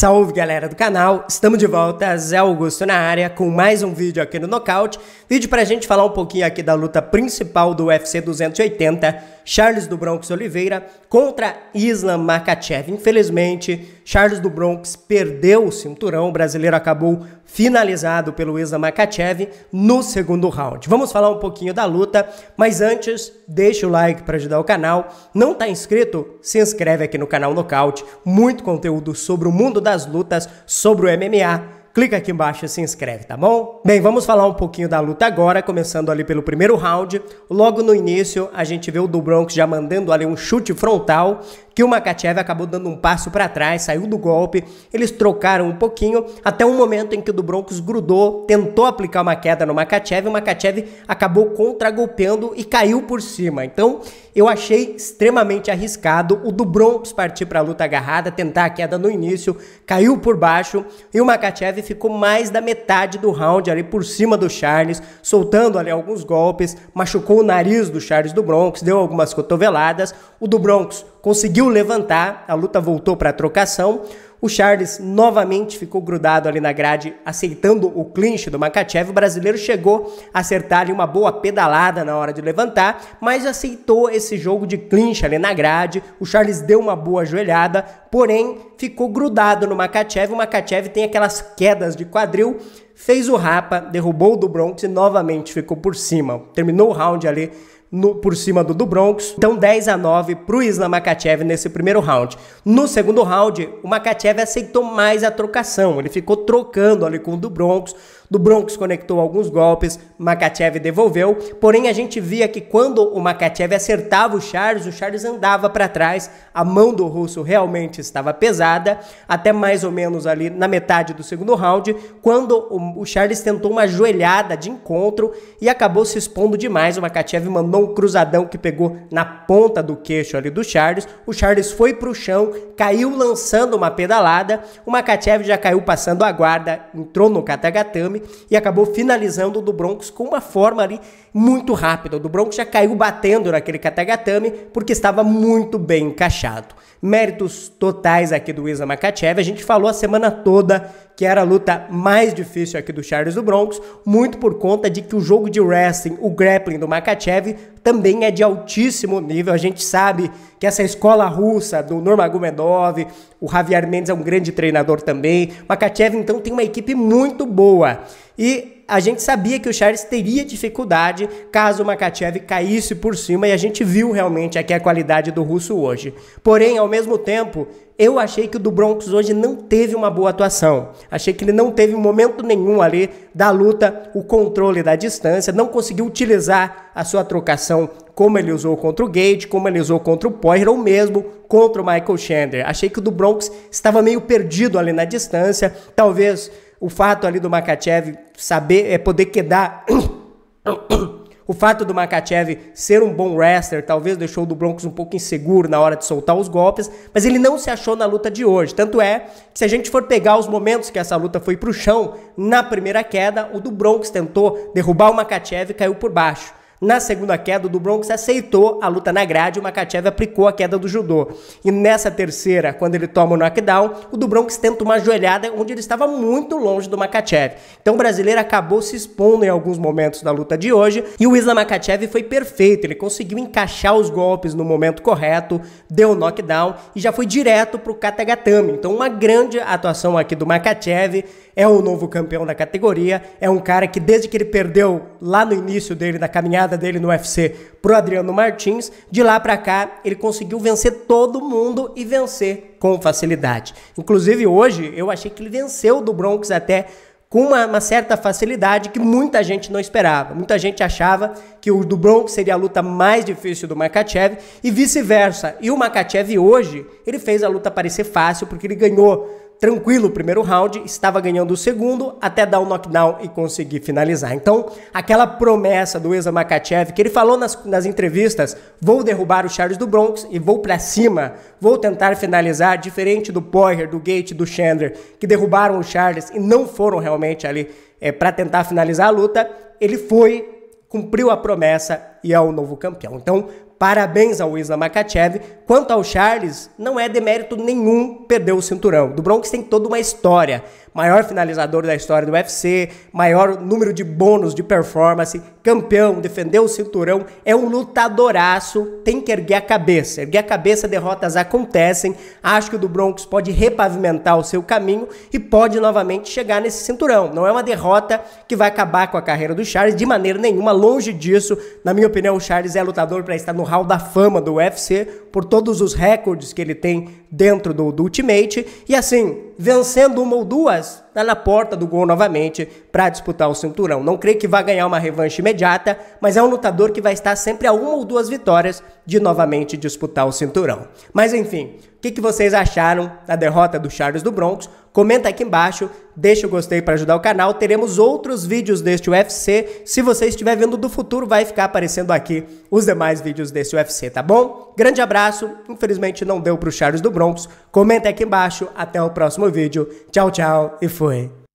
Salve galera do canal, estamos de volta, Zé Augusto na área com mais um vídeo aqui no Knockout. Vídeo pra gente falar um pouquinho aqui da luta principal do UFC 280, Charles do Bronx Oliveira contra Islam Makachev. Infelizmente, Charles do Bronx perdeu o cinturão, o brasileiro acabou finalizado pelo Islam Makachev no segundo round. Vamos falar um pouquinho da luta, mas antes, deixa o like para ajudar o canal. Não tá inscrito? Se inscreve aqui no canal Knockout, muito conteúdo sobre o mundo da das lutas sobre o MMA clica aqui embaixo e se inscreve, tá bom? Bem, vamos falar um pouquinho da luta agora, começando ali pelo primeiro round. Logo no início, a gente vê o do Bronx já mandando ali um chute frontal que o Makachev acabou dando um passo para trás, saiu do golpe, eles trocaram um pouquinho, até um momento em que o do Broncos grudou, tentou aplicar uma queda no Makachev, o Makachev acabou contragolpeando e caiu por cima. Então, eu achei extremamente arriscado o do Broncos partir para a luta agarrada, tentar a queda no início, caiu por baixo e o Makachev ficou mais da metade do round ali por cima do Charles, soltando ali alguns golpes, machucou o nariz do Charles do Broncos, deu algumas cotoveladas. O do Broncos conseguiu levantar, a luta voltou para a trocação. O Charles novamente ficou grudado ali na grade, aceitando o clinch do Makachev. O brasileiro chegou a acertar ali uma boa pedalada na hora de levantar, mas aceitou esse jogo de clinch ali na grade. O Charles deu uma boa joelhada, porém ficou grudado no Makachev. O Makachev tem aquelas quedas de quadril fez o rapa, derrubou o do Bronx e novamente ficou por cima. Terminou o round ali no, por cima do, do Bronx. Então 10 a 9 para o Islam Makachev nesse primeiro round. No segundo round, o Makachev aceitou mais a trocação. Ele ficou trocando ali com o do Bronx do Bronx conectou alguns golpes, Makachev devolveu, porém a gente via que quando o Makachev acertava o Charles, o Charles andava para trás, a mão do russo realmente estava pesada, até mais ou menos ali na metade do segundo round, quando o, Charles tentou uma joelhada de encontro e acabou se expondo demais, o Makachev mandou um cruzadão que pegou na ponta do queixo ali do Charles, o Charles foi para o chão, caiu lançando uma pedalada, o Makachev já caiu passando a guarda, entrou no katagatame, e acabou finalizando o do Broncos com uma forma ali muito rápida. O do Broncos já caiu batendo naquele katagatame porque estava muito bem encaixado. Méritos totais aqui do Isa Makachev. A gente falou a semana toda que era a luta mais difícil aqui do Charles do Broncos, muito por conta de que o jogo de wrestling, o grappling do Makachev, também é de altíssimo nível. A gente sabe que essa escola russa do Norma Gumedov, o Javier Mendes é um grande treinador também, o Makachev então tem uma equipe muito boa. E a gente sabia que o Charles teria dificuldade caso o Makachev caísse por cima e a gente viu realmente aqui a qualidade do russo hoje. Porém, ao mesmo tempo, eu achei que o do Bronx hoje não teve uma boa atuação. Achei que ele não teve momento nenhum ali da luta, o controle da distância, não conseguiu utilizar a sua trocação como ele usou contra o Gate, como ele usou contra o Poirier ou mesmo contra o Michael Chandler. Achei que o do Bronx estava meio perdido ali na distância, talvez o fato ali do Makachev saber, é poder quedar. o fato do Makachev ser um bom wrestler talvez deixou o do Broncos um pouco inseguro na hora de soltar os golpes, mas ele não se achou na luta de hoje. Tanto é que se a gente for pegar os momentos que essa luta foi para o chão, na primeira queda, o do Broncos tentou derrubar o Makachev e caiu por baixo. Na segunda queda, o do Bronx aceitou a luta na grade, o Makachev aplicou a queda do judô. E nessa terceira, quando ele toma o knockdown, o do Bronx tenta uma joelhada onde ele estava muito longe do Makachev. Então o brasileiro acabou se expondo em alguns momentos da luta de hoje e o Isla Makachev foi perfeito, ele conseguiu encaixar os golpes no momento correto, deu o knockdown e já foi direto para o Katagatame. Então uma grande atuação aqui do Makachev, é o novo campeão da categoria, é um cara que desde que ele perdeu lá no início dele da caminhada dele no UFC pro Adriano Martins, de lá para cá ele conseguiu vencer todo mundo e vencer com facilidade. Inclusive hoje eu achei que ele venceu do Bronx até com uma, uma, certa facilidade que muita gente não esperava. Muita gente achava que o do Bronx seria a luta mais difícil do Makachev e vice-versa. E o Makachev hoje, ele fez a luta parecer fácil porque ele ganhou tranquilo o primeiro round, estava ganhando o segundo, até dar o um knockdown e conseguir finalizar. Então, aquela promessa do Isa Makachev, que ele falou nas, nas entrevistas, vou derrubar o Charles do Bronx e vou para cima, vou tentar finalizar, diferente do Poirier, do Gate, do Chandler, que derrubaram o Charles e não foram realmente ali é, para tentar finalizar a luta, ele foi, cumpriu a promessa e é o novo campeão. Então, Parabéns ao Isla Makachev. Quanto ao Charles, não é demérito nenhum perder o cinturão. Do Bronx tem toda uma história. Maior finalizador da história do UFC, maior número de bônus de performance, campeão, defendeu o cinturão, é um lutadoraço, tem que erguer a cabeça. Erguer a cabeça, derrotas acontecem. Acho que o do Bronx pode repavimentar o seu caminho e pode novamente chegar nesse cinturão. Não é uma derrota que vai acabar com a carreira do Charles de maneira nenhuma, longe disso. Na minha opinião, o Charles é lutador para estar no Hall da Fama do UFC por todos os recordes que ele tem dentro do, do Ultimate. E assim, vencendo uma ou duas, está na porta do gol novamente para disputar o cinturão. Não creio que vá ganhar uma revanche imediata, mas é um lutador que vai estar sempre a uma ou duas vitórias de novamente disputar o cinturão. Mas enfim, o que, que vocês acharam da derrota do Charles do Bronx? Comenta aqui embaixo, deixa o gostei para ajudar o canal. Teremos outros vídeos deste UFC. Se você estiver vendo do futuro, vai ficar aparecendo aqui os demais vídeos deste UFC, tá bom? Grande abraço. Infelizmente não deu para o Charles do Bronx. Comenta aqui embaixo. Até o próximo vídeo. Tchau, tchau e fui!